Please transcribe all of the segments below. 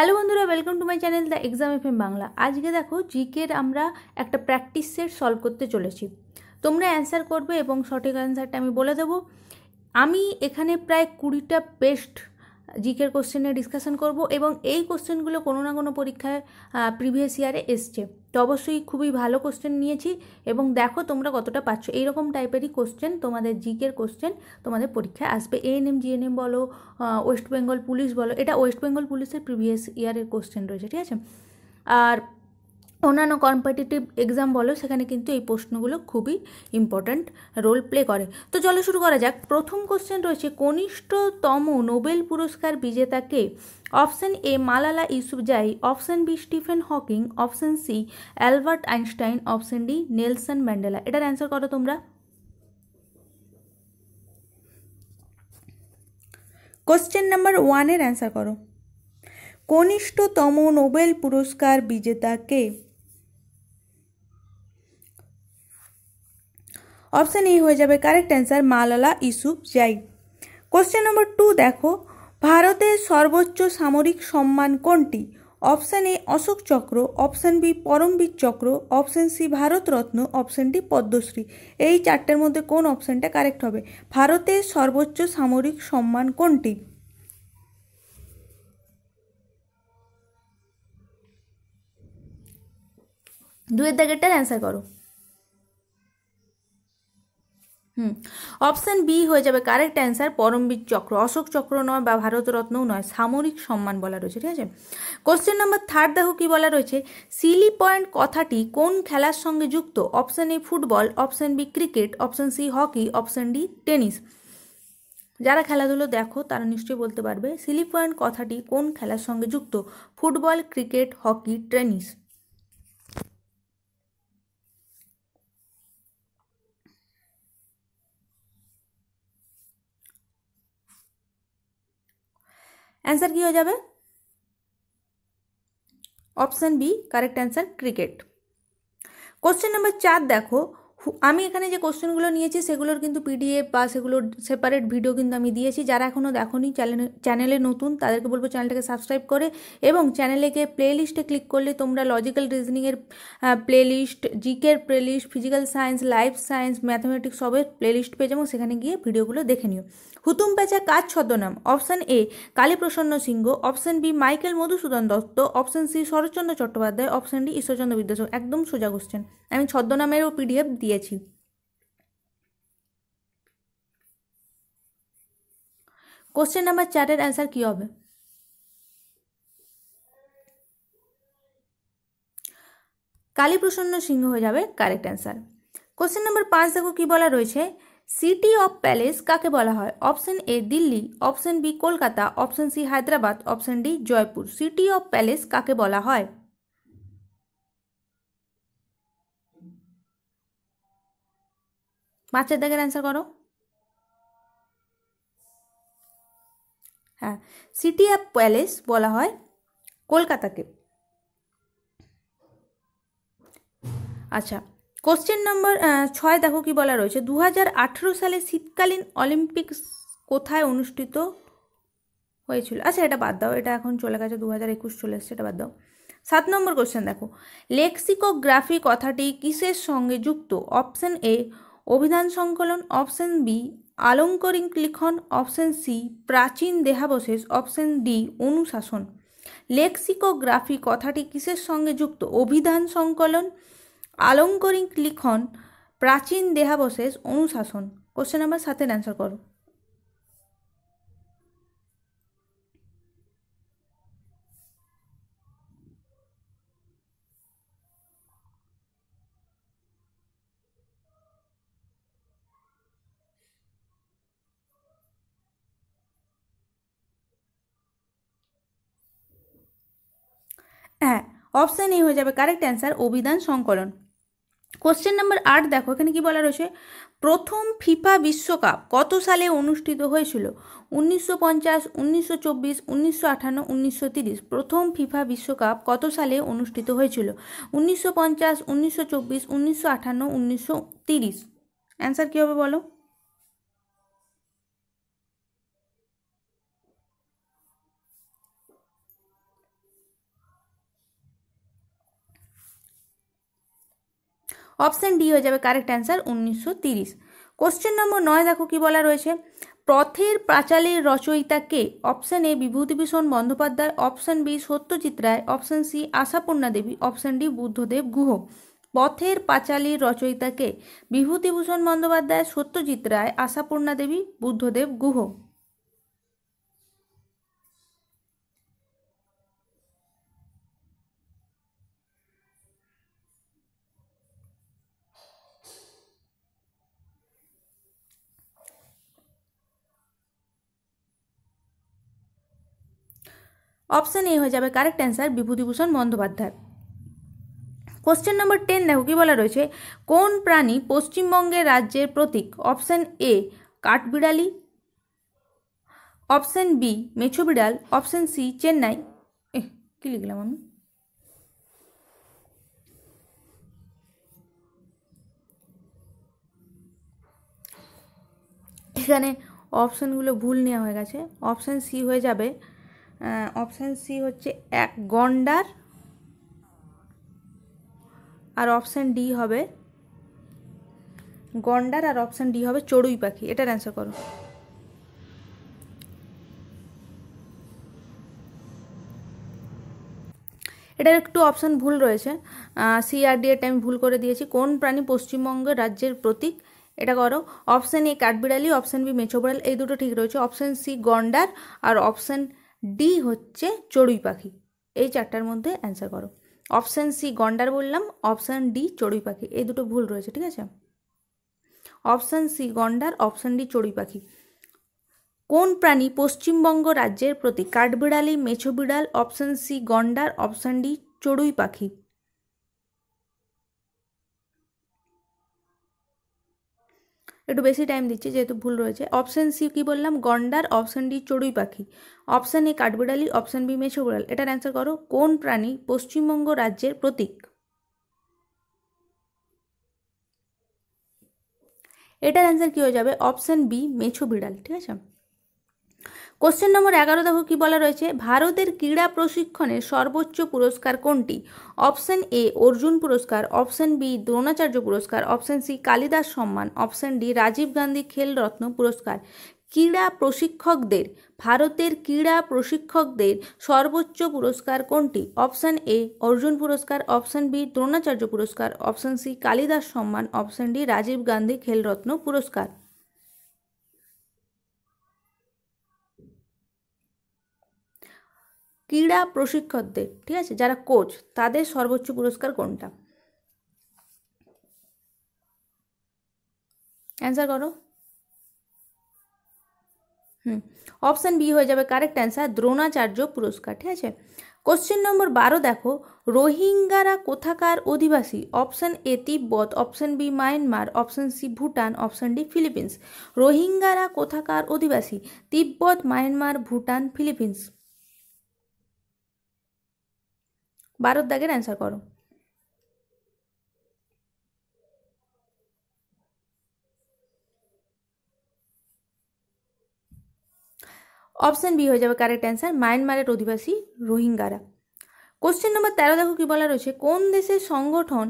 hello বন্ধুরা welcome to my channel the exam F Bangla আজকে দেখো জিকের আমরা একটা প্র্যাকটিস সেট সলভ করতে চলেছি তোমরা অ্যান্সার করবে এবং সঠিক অ্যান্সারটা আমি বলে দেবো আমি এখানে প্রায় কুড়িটা পেস্ট জিকের কোশ্চেনে ডিসকাশন করব এবং এই কোশ্চেনগুলো কোনো না কোনো পরীক্ষায় প্রিভিয়াস ইয়ারে এসছে তো অবশ্যই খুবই ভালো কোশ্চেন নিয়েছি এবং দেখো তোমরা কতটা পাচ্ছ এইরকম টাইপেরই কোশ্চেন তোমাদের জিকের কোশ্চেন তোমাদের পরীক্ষায় আসবে এএনএম জিএনএম বলো ওয়েস্ট বেঙ্গল পুলিশ বলো এটা ওয়েস্ট বেঙ্গল পুলিশের প্রিভিয়াস ইয়ারের কোশ্চেন রয়েছে ঠিক আছে আর অন্যান্য কম্পিটিটিভ এক্সাম বলো সেখানে কিন্তু এই প্রশ্নগুলো খুবই ইম্পর্ট্যান্ট রোল প্লে করে তো চলো শুরু করা যাক প্রথম কোশ্চেন রয়েছে কনিষ্ঠতম নোবেল পুরস্কার বিজেতাকে option A Malala Yousafzai option B Stephen Hawking option C Albert Einstein option D Nelson Mandela এটার অ্যান্সার করো তোমরা কোশ্চেন নাম্বার ওয়ানের অ্যান্সার করো কনিষ্ঠতম নোবেল পুরস্কার বিজেতাকে অপশান এ হয়ে যাবে কারেক্ট অ্যান্সার মালালা ইসুফ জাই কোশ্চেন নম্বর টু দেখো ভারতের সর্বোচ্চ সামরিক সম্মান কোনটি অপশান এ অশোক চক্র option B Param Vir Chakra option C Bharat Ratna option D Padma Shri এই চারটের মধ্যে কোন অপশানটা কারেক্ট হবে ভারতের সর্বোচ্চ সামরিক সম্মান কোনটি দুয়ের দাগেরটার অ্যান্সার করো হুম অপশান বি হয়ে যাবে কারেক্ট অ্যান্সার পরমবীর চক্র অশোক চক্র নয় বা ভারতরত্নও নয় সামরিক সম্মান বলা রয়েছে ঠিক আছে কোশ্চেন নাম্বার থার্ড দেখো কী বলা রয়েছে সিলি পয়েন্ট কথাটি কোন খেলার সঙ্গে যুক্ত option A football option B cricket option C hockey option D tennis যারা খেলাধুলো দেখো তারা নিশ্চয়ই বলতে পারবে সিলি পয়েন্ট কথাটি কোন খেলার সঙ্গে যুক্ত ফুটবল ক্রিকেট হকি টেনিস अन्सार की हो जाए option B correct answer cricket question number चार देखो আমি এখানে যে কোশ্চেনগুলো নিয়েছি সেগুলোর কিন্তু পিডিএফ বা সেগুলোর সেপারেট ভিডিও কিন্তু আমি দিয়েছি যারা এখনও দেখোনি চ্যানেল চ্যানেলে নতুন তাদেরকে বলবো চ্যানেলটাকে সাবস্ক্রাইব করে এবং চ্যানেলে গিয়ে প্লে লিস্টে ক্লিক করলে তোমরা লজিক্যাল রিজনিংয়ের প্লে লিস্ট জিকের playlist physical science life science mathematics সবের প্লে লিস্ট পেয়ে যাবো সেখানে গিয়ে ভিডিওগুলো দেখে নিও হুতুম পেঁচা কাজ ছদ্মনাম option A Kaliprasanna Singha option B Michael Madhusudan Dutt option C Saratchandra Chattopadhyay option D Ishwarchandra Vidyasagar একদম সোজা কোশ্চেন আমি ছদ্মনামেরও পিডিএফ দিয়ে গেছি কোশ্চেন নাম্বার চারের অ্যান্সার কী হবে কালীপ্রসন্ন সিংহ হয়ে যাবে কারেক্ট অ্যান্সার কোশ্চেন নাম্বার পাঁচ দেখো কী বলা রয়েছে সিটি অফ প্যালেস কাকে বলা হয় option A Delhi option B Kolkata option C Hyderabad option D Jaipur city of palace কাকে বলা হয় পাঁচের দাগের অ্যান্সার করো হ্যাঁ সিটি অফ প্যালেস বলা হয় কলকাতাকে আচ্ছা কোশ্চেন নম্বর ছয় দেখো কি বলা রয়েছে দু সালে শীতকালীন অলিম্পিক্স কোথায় অনুষ্ঠিত হয়েছিল আচ্ছা এটা বাদ দাও এটা এখন চলে গেছে দু হাজার একুশ চলে এসছে এটা বাদ দাও সাত নম্বর কোশ্চেন দেখো লেক্সিকোগ্রাফি কথাটি কিসের সঙ্গে যুক্ত অপশন এ অভিধান সংকলন অপশন বি আলঙ্করিক লিখন অপশন সি প্রাচীন দেহাবশেষ অপশন ডি অনুশাসন লেক্সিকোগ্রাফি কথাটি কিসের সঙ্গে যুক্ত অভিধান সংকলন আলঙ্করিক লিখন প্রাচীন দেহাবশেষ অনুশাসন কোশ্চেন নাম্বার সাতের অ্যান্সার করো অপশান এ হয়ে যাবে কারেক্ট অ্যান্সার অভিধান সংকলন কোশ্চেন নাম্বার আট দেখো এখানে কি বলা রয়েছে প্রথম ফিফা বিশ্বকাপ কত সালে অনুষ্ঠিত হয়েছিল উনিশশো পঞ্চাশ উনিশশো চব্বিশ উনিশশো আঠান্ন উনিশশো তিরিশ প্রথম ফিফা বিশ্বকাপ কত সালে অনুষ্ঠিত হয়েছিল উনিশশো পঞ্চাশ উনিশশো চব্বিশ উনিশশো আঠান্ন উনিশশো তিরিশ অ্যান্সার কী হবে বলো অপশান ডি হয়ে যাবে কারেক্ট অ্যান্সার উনিশশো তিরিশ কোশ্চেন নম্বর নয় দেখো কি বলা রয়েছে পথের প্রাচালের রচয়িতা কে option A Bibhutibhushan Bandyopadhyay option B Satyajit Ray option C Ashapurna Devi option D Buddhadeb Guha পথের পাঁচালীর রচয়িতাকে বিভূতিভূষণ বন্দ্যোপাধ্যায় সত্যজিৎ রায় আশাপূর্ণা দেবী বুদ্ধদেব গুহ অপশান এ হয়ে যাবে correct answer Bibhutibhushan Bandyopadhyay question number ten দেখো কী বলা রয়েছে কোন প্রাণী পশ্চিমবঙ্গের রাজ্যের প্রতীক অপশান এ কাঠবিড়ালি অপশান বি মেছো বিড়াল অপশান সি চেন্নাই এ কী লিখলাম আমি এখানে অপশানগুলো ভুল নেওয়া হয়ে গেছে অপশান সি হয়ে যাবে অপশান সি হচ্ছে এক গন্ডার আর অপশান ডি হবে গন্ডার আর অপশান ডি হবে চড়ুই পাখি এটার অ্যান্সার করো এটার একটু অপশান ভুল রয়েছে সিআরডি এটা আমি ভুল করে দিয়েছি কোন প্রাণী পশ্চিমবঙ্গ রাজ্যের প্রতীক এটা করো অপশান এ কাঠবিড়ালি অপশান বি মেছোবড়াল এই দুটো ঠিক রয়েছে অপশান সি গন্ডার আর অপশান ডি হচ্ছে চড়ুই পাখি এই চারটার মধ্যে অ্যান্সার করো অপশান সি গন্ডার বললাম অপশান ডি চড়ুই পাখি এই দুটো ভুল রয়েছে ঠিক আছে অপশান সি গন্ডার অপশান ডি চড়ুই পাখি কোন প্রাণী পশ্চিমবঙ্গ রাজ্যের প্রতি কাঠবিড়ালি মেছো বিড়াল অপশান সি গন্ডার অপশান ডি চড়ুই পাখি একটু বেশি টাইম দিচ্ছে যেহেতু ভুল রয়েছে অপশান সি কী বললাম গন্ডার অপশান ডি চড়ুই পাখি অপশান এ কাঠবিড়ালি অপশান বি মেছো বিড়াল এটার অ্যান্সার করো কোন প্রাণী পশ্চিমবঙ্গ রাজ্যের প্রতীক এটার অ্যান্সার কী হয়ে যাবে অপশান বি মেছো বিড়াল ঠিক আছে কোশ্চেন নম্বর এগারো দেখো কি বলা রয়েছে ভারতের ক্রীড়া প্রশিক্ষণের সর্বোচ্চ পুরস্কার কোনটি অপশন এ অর্জুন পুরস্কার অপশন বি দ্রোণাচার্য পুরস্কার অপশন সি কালিদাস সম্মান অপশন ডি রাজীব গান্ধী খেল রত্ন পুরস্কার ক্রীড়া প্রশিক্ষকদের ভারতের ক্রীড়া প্রশিক্ষকদের সর্বোচ্চ পুরস্কার কোনটি অপশান এ অর্জুন পুরস্কার অপশান বি দ্রোণাচার্য পুরস্কার option C Kalidas Samman option D Rajiv Gandhi Khel Ratna পুরস্কার ক্রীড়া প্রশিক্ষকদের ঠিক আছে যারা কোচ তাদের সর্বোচ্চ পুরস্কার কোনটা অ্যান্সার করো হুম অপশান বি হয়ে যাবে কারেক্ট অ্যান্সার দ্রোণাচার্য পুরস্কার ঠিক আছে কোশ্চেন নম্বর বারো দেখো রোহিঙ্গারা কোথাকার অধিবাসী option A Tibet option B Myanmar option C Bhutan option D Philippines রোহিঙ্গারা কোথাকার অধিবাসী তিব্বত মায়ানমার ভুটান ফিলিপিন্স বারোর দাগের অ্যান্সার করো অপশান বি হয়ে যাবে কারেক্ট অ্যান্সার মায়ানমারের অধিবাসী রোহিঙ্গারা কোশ্চেন নম্বর তেরো দেখো কি বলা রয়েছে কোন দেশের সংগঠন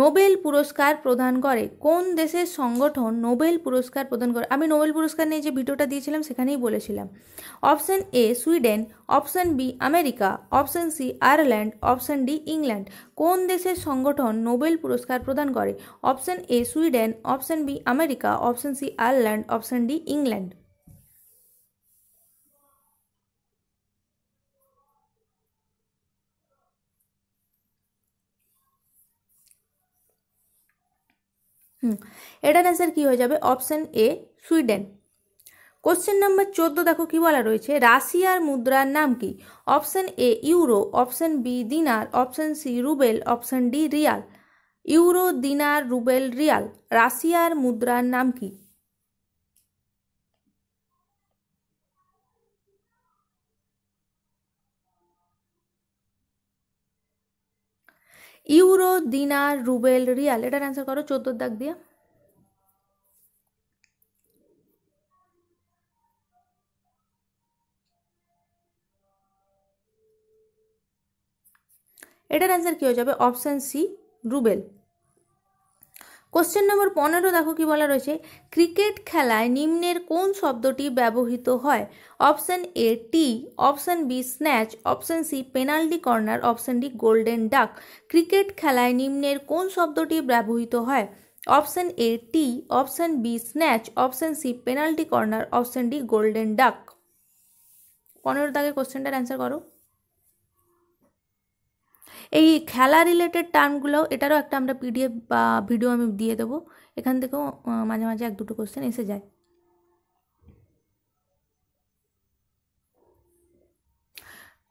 নোবেল পুরস্কার প্রদান করে কোন দেশের সংগঠন নোবেল পুরস্কার প্রদান করে আমি নোবেল পুরস্কার নিয়ে যে ভিডিওটা দিয়েছিলাম সেখানেই বলেছিলাম option A Sweden option B America option C Ireland option D England কোন দেশের সংগঠন নোবেল পুরস্কার প্রদান করে option A Sweden option B America option C Ireland option D England হুম এটার অ্যান্সার কী হয়ে যাবে option A Sweden question number চোদ্দো দেখো কি বলা রয়েছে রাশিয়ার মুদ্রার নাম কি option A euro option B dinar option C rouble option D riyal euro dinar rouble Real রাশিয়ার মুদ্রার নাম কি ইউরো দিনার রুবেল রিয়াল এটার অ্যান্সার করো চোদ্দোর দাগ দিয়ে এটার অ্যান্সার কী হয়ে যাবে option C rouble question number পনেরো দেখো কি বলা রয়েছে ক্রিকেট খেলায় নিম্নের কোন শব্দটি ব্যবহৃত হয় option A tee option B snatch option C penalty corner option D golden duck cricket খেলায় নিম্নের কোন শব্দটি ব্যবহৃত হয় option A tee option B snatch option C penalty corner option D golden duck পনেরো দাগে কোশ্চেনটার অ্যান্সার করো এই খেলা রিলেটেড টার্মগুলো এটারও একটা আমরা পিডিএফ বা ভিডিও আমি দিয়ে দেবো এখান থেকেও মাঝে মাঝে এক দুটো কোশ্চেন এসে যায়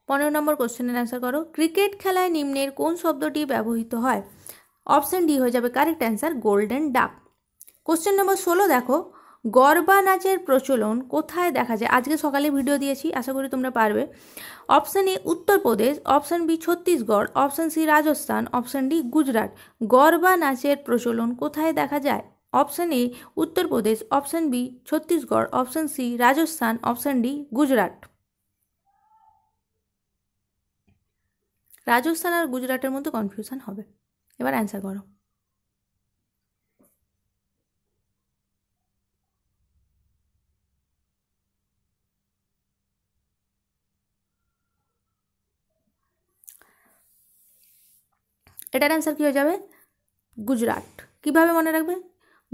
পনেরো নম্বর কোশ্চেনের অ্যান্সার করো ক্রিকেট খেলায় নিম্নের কোন শব্দটি ব্যবহৃত হয় অপশান ডি হয়ে যাবে correct answer golden duck question number ষোলো দেখো গরবা নাচের প্রচলন কোথায় দেখা যায় আজকে সকালে ভিডিও দিয়েছি আশা করি তোমরা পারবে option A Uttar Pradesh option B Chhattisgarh option C Rajasthan option D Gujarat garba নাচের প্রচলন কোথায় দেখা যায় option A Uttar Pradesh option B Chhattisgarh option C Rajasthan option D Gujarat Rajasthan আর গুজরাটের মধ্যে কনফিউশন হবে এবার অ্যান্সার করো এটার অ্যান্সার কী হয়ে যাবে গুজরাট কীভাবে মনে রাখবে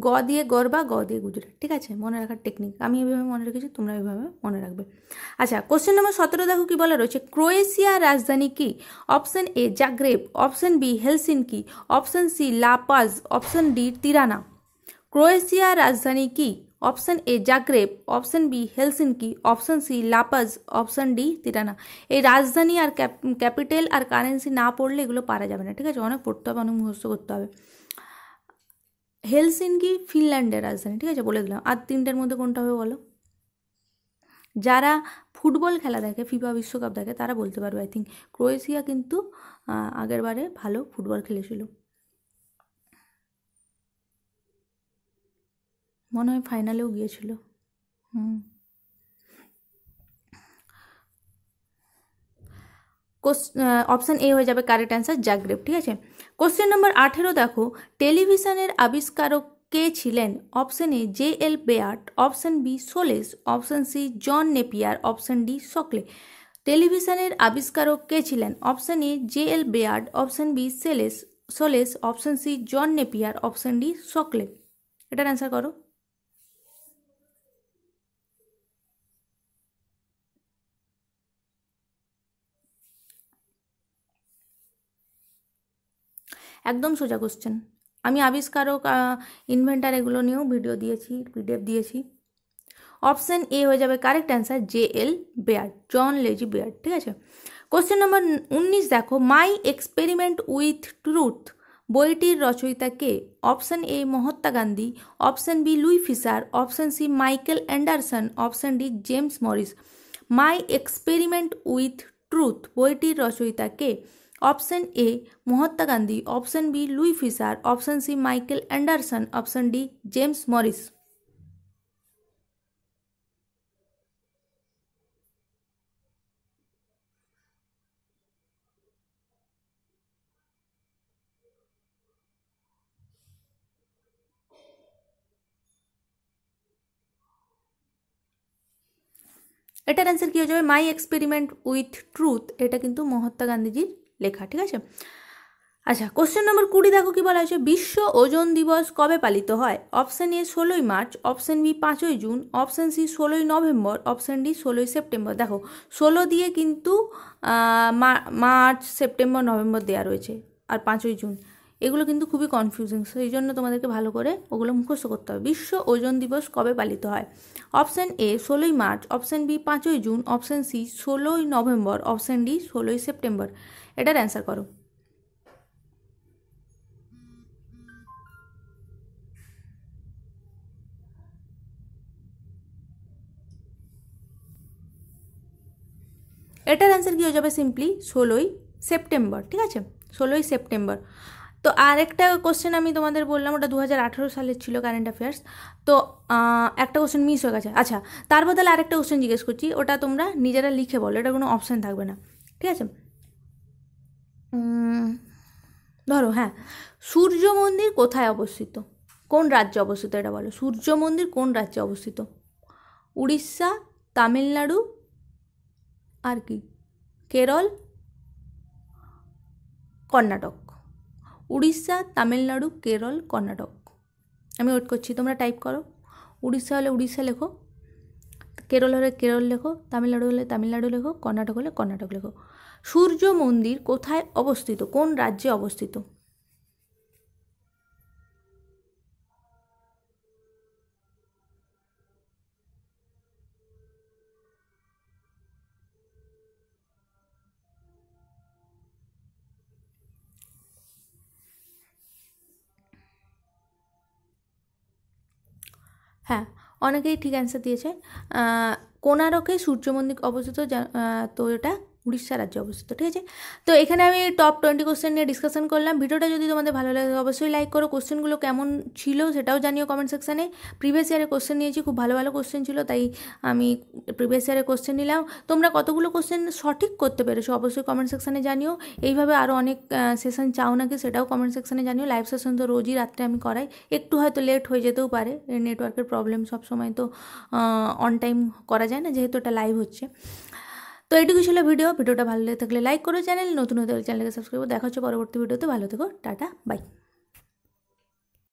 গ দিয়ে গর্বা গ দিয়ে গুজরাট ঠিক আছে মনে রাখার টেকনিক আমি এভাবে মনে রেখেছি তোমরা এভাবে মনে রাখবে আচ্ছা কোশ্চেন নম্বর সতেরো দেখো কী বলা রয়েছে ক্রোয়েশিয়ার রাজধানী কি option A Zagreb option B Helsinki option C La Paz option D Tirana ক্রোয়েশিয়ার রাজধানী কি option A Zagreb option B Helsinki option C La Paz option D Tirana এই রাজধানী আর ক্যাপিটাল আর কারেন্সি না পড়লে এগুলো পারা যাবে না ঠিক আছে অনেক পড়তে হবে অনেক মুখস্থ করতে হবে হেলসিনকি ফিনল্যান্ডের রাজধানী ঠিক আছে বলে দিলাম আর তিনটের মধ্যে কোনটা হবে বলো যারা ফুটবল খেলা দেখে ফিফা বিশ্বকাপ দেখে তারা বলতে পারবে আই থিঙ্ক ক্রোয়েশিয়া কিন্তু আগেরবারে ভালো ফুটবল খেলেছিল মনে হয় ফাইনালেও গিয়েছিল হুম অপশান এ হয়ে যাবে কারেক্ট অ্যান্সার জাগ্রেব ঠিক আছে কোশ্চেন নম্বর আঠেরো দেখো টেলিভিশনের আবিষ্কারক কে ছিলেন option A J L Baird option B Sholes option C John Napier option D সকলে টেলিভিশনের আবিষ্কারক কে ছিলেন option A J L Baird option B Sholes Sholes option C John Napier option D সকলে এটার অ্যান্সার করো একদম সোজা কোশ্চেন আমি আবিষ্কারক ইনভেন্টার এগুলো নিয়েও ভিডিও দিয়েছি পিডিএফ দিয়েছি অপশান এ হয়ে যাবে correct answer J L Baird John Logie Baird ঠিক আছে কোশ্চেন নম্বর উনিশ দেখো মাই এক্সপেরিমেন্ট উইথ ট্রুথ বইটির রচয়িতা কে option A Mahatma Gandhi option B Louis Fischer option C Michael Anderson option D James Morris my experiment with truth বইটির রচয়িতা কে option A Mahatma Gandhi option B Louis Fischer option C Michael Anderson option D James Morris এটার answer कि হয়ে যাবে মাই experiment with truth এটা লেখা ঠিক আছে আচ্ছা কোশ্চেন নম্বর কুড়ি দেখো কি বলা হয়েছে বিশ্ব ওজন দিবস কবে পালিত হয় অপশান এ ষোলোই মার্চ অপশান বি পাঁচই জুন অপশান সি ষোলোই নভেম্বর অপশান ডি ষোলোই সেপ্টেম্বর দেখো ষোলো দিয়ে কিন্তু মার্চ সেপ্টেম্বর নভেম্বর দেওয়া রয়েছে আর পাঁচই জুন এগুলো কিন্তু খুবই কনফিউজিং সেই জন্য তোমাদেরকে ভালো করে ওগুলো মুখস্থ করতে হবে বিশ্ব ওজন দিবস কবে পালিত হয় অপশান এ ষোলোই মার্চ অপশান বি পাঁচই জুন অপশান সি ষোলোই নভেম্বর অপশান ডি ষোলোই সেপ্টেম্বর এটার অ্যান্সার করো এটার অ্যান্সার কী হয়ে যাবে সিম্পলি ষোলোই সেপ্টেম্বর ঠিক আছে ষোলোই সেপ্টেম্বর তো আরেকটা কোশ্চেন আমি তোমাদের বললাম ওটা দু সালের ছিল কারেন্ট অ্যাফেয়ার্স তো একটা কোশ্চেন মিস হয়ে গেছে আচ্ছা তার বদলে আরেকটা কোশ্চেন জিজ্ঞেস করছি ওটা তোমরা নিজেরা লিখে বলো এটা কোনো অপশান থাকবে না ঠিক আছে ধরো হ্যাঁ সূর্য মন্দির কোথায় অবস্থিত কোন রাজ্যে অবস্থিত এটা বলো সূর্য মন্দির কোন রাজ্যে অবস্থিত উড়িষ্যা তামিলনাড়ু আর কি কেরল কর্ণাটক উড়িষ্যা তামিলনাড়ু কেরল কর্ণাটক আমি ওয়েট করছি তোমরা টাইপ করো উড়িষ্যা হলে উড়িষ্যা লেখো কেরল হলে কেরল লেখো তামিলনাড়ু হলে তামিলনাড়ু লেখো কর্ণাটক হলে কর্ণাটক লেখো সূর্য মন্দির কোথায় অবস্থিত কোন রাজ্যে অবস্থিত হ্যাঁ অনেকেই ঠিক অ্যান্সার দিয়েছে কোনারকে সূর্য মন্দির অবস্থিত যা তো এটা উড়িষ্যা রাজ্যে অবস্থিত ঠিক আছে তো এখানে আমি টপ টোয়েন্টি কোশ্চেন নিয়ে ডিসকাশন করলাম ভিডিওটা যদি তোমাদের ভালো লাগে অবশ্যই লাইক করো কোশ্চেনগুলো কেমন ছিল সেটাও জানিও কমেন্ট সেকশানে প্রিভিয়াস ইয়ারে কোশ্চেন নিয়েছি খুব ভালো ভালো কোশ্চেন ছিল তাই আমি প্রিভিয়াস ইয়ারে কোশ্চেন নিলাম তোমরা কতগুলো কোশ্চেন সঠিক করতে পেরেছো অবশ্যই কমেন্ট সেকশানে জানিও এইভাবে আরও অনেক সেশন চাও নাকি সেটাও কমেন্ট সেকশানে জানিও লাইভ সেশন তো রোজই রাত্রে আমি করাই একটু হয়তো লেট হয়ে যেতেও পারে নেটওয়ার্কের প্রবলেম সব সময় তো অন টাইম করা যায় না যেহেতু এটা লাইভ হচ্ছে তো এটুকু ছিল ভিডিও ভিডিওটা ভালো লেগে থাকলে লাইক করো চ্যানেল নতুন হতে চ্যানেলকে সাবস্ক্রাইব দেখা হচ্ছে পরবর্তী ভিডিওতে ভালো থেকো টাটা বাই